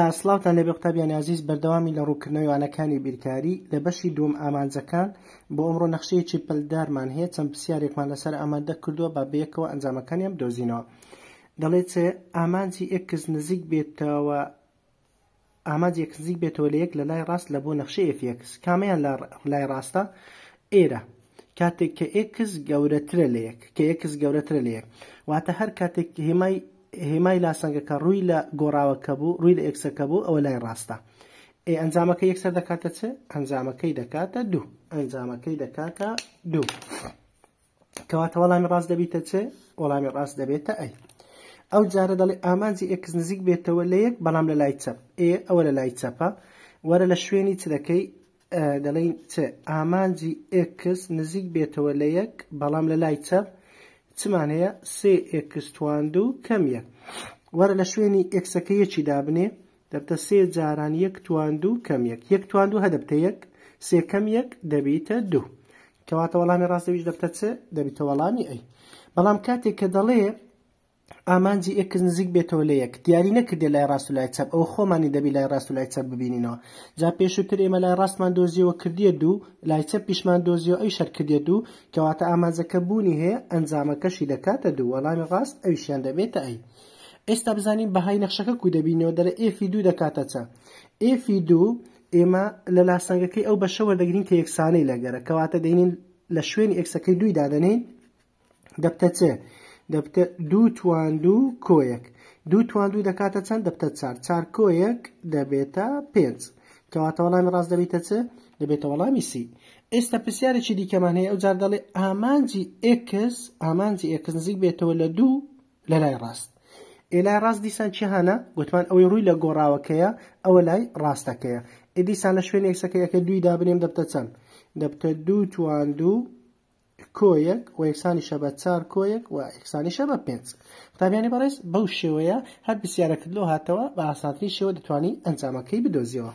ئاسلااوتان لە بێقتابیان عزیز بەردەوامی لە ڕووکردنەوەیانەکانی بیرکاری لە بەشی دوم ئامانجەکان بۆ ئەمڕۆ نەخشەیەکی پلدارمان هەیە چەند پرسیارێکمان لەسەر ئامادە کردووە با بەیەکەوە ئەنجامەکانیان دۆزینەوە دەڵێت چێ ئامانجی ئێکز نزیک بێتەوە ئاماجێک نزیک بێتەوە لە یەک لە لای ڕاست لە بۆ نەخشەیەفیەکس کامیان لای ڕاستە ئێرە کاتێک کە ئێکس گەورەترە لە یەک کە یەکس گەورەترە لە یەک واتە هەر کاتێک هێمای هێمای لاسەنگەکە ڕووی لە گۆڕاوەکە بوو ڕووی لە ئەکسەکە بوو ئەوە لای ڕاستە ئێ ئەنجامەکە یەکسەر دەکاتە چ ئەنجامەکەی دەکاتە دوو ئەنجامەکەی دەکاتە دوو کەواتە وەڵامی ڕاست دەبیتە چێ وەڵامی ڕاست دەبێتە ئەی ئەو جارە دەڵێ ئامانجی ئەکس نزیک بێتەوە لە یەک بەڵام لە لای چەپ ئێ ئەوە لە لای چەپە وەرە لە شوێنی چ دەکەی دەڵین چ ئامانجی ئکس نزیک بێتەوە لە یەک بەڵام لە لای چەپ چمانەیە سێ ئێکستوان دو کەم یەک وەرە لە شوێنی ئێکسەکە یەکی دابنێ دەبتە سێ جاران یەک توان دو کەم یەک یەک توان دو هەدەبتە یەک سێکەم یەک دەبیتە دوو کەواتە وەڵامی ڕاستەویش دەبتە چ دەبیتە وەڵامی ئەی بەڵام کاتێک کە دەڵێ ئامانجی ئەک نزیک بێتەوە لە یەک دیاری نەکردێ لای ڕاست و لای چەپ ئەو خۆمانی دەبی لای ڕاست و لای چەپ ببینینەوە جا پێشووتر ئێمە لای ڕاستمان دۆزیەوە کردیە دوو لای چەپ پیشمان دۆزیەوە ئەی شەر کردێ دوو کەواتە ئامانجەکە بوونی هەیە ئەنجامەکەشی دەکاتە دوو وەڵامی ڕاست ئەویشیان دەبێتە ئەی ئێستا بزانین بەهای نەخشەکە کو دەبینەوە دەرە ئفی دوو دەکاتە چە ئفی دوو ئێمە لە لاسەنگەکەی ئەو بەشەوە دەگرین کە یەکسانەی لەگەرە کەواتە دەینین لە شوێنی ئەکسەکەی دووی دادەنین دەبتە چێ دەبتە دوو تواندوو کۆیەک دوو تواندوو دەکاتە چەند دەبتە چار چار کۆیەک دەبێتە پێنج کەواتە وەڵامی ڕاست دەبێتە چ دەبێتە وەڵامی سی ئێستا پرسیارێکی دیکەمان هەیە ئەو جار دەڵێ ئامانجی ئکس ئامانجی ئکس نزیک بێتەوە لە دوو لە لای ڕاست ئێلای ڕاست دیسان چی هاە گوتمان ئەوەی ڕووی لە گۆڕاوەکەیە ئەوە لای ڕاستەکەیە ئێدیسان لە شوێن ئێکسەکەیەکە دووی دابنێم دەبتە چەند دەبتە دوو توان دوو کۆیەک و یەکسانیشە بە چار کۆیەک و یەکسانیشە بە پێنج قوتابیانی بەڕێز بەو شێوەیە هەر بسیارەکردلۆ هاتەوە بە ئاسانتری شێوە دەتوانی ئەنجامەکەی بدۆزیەوە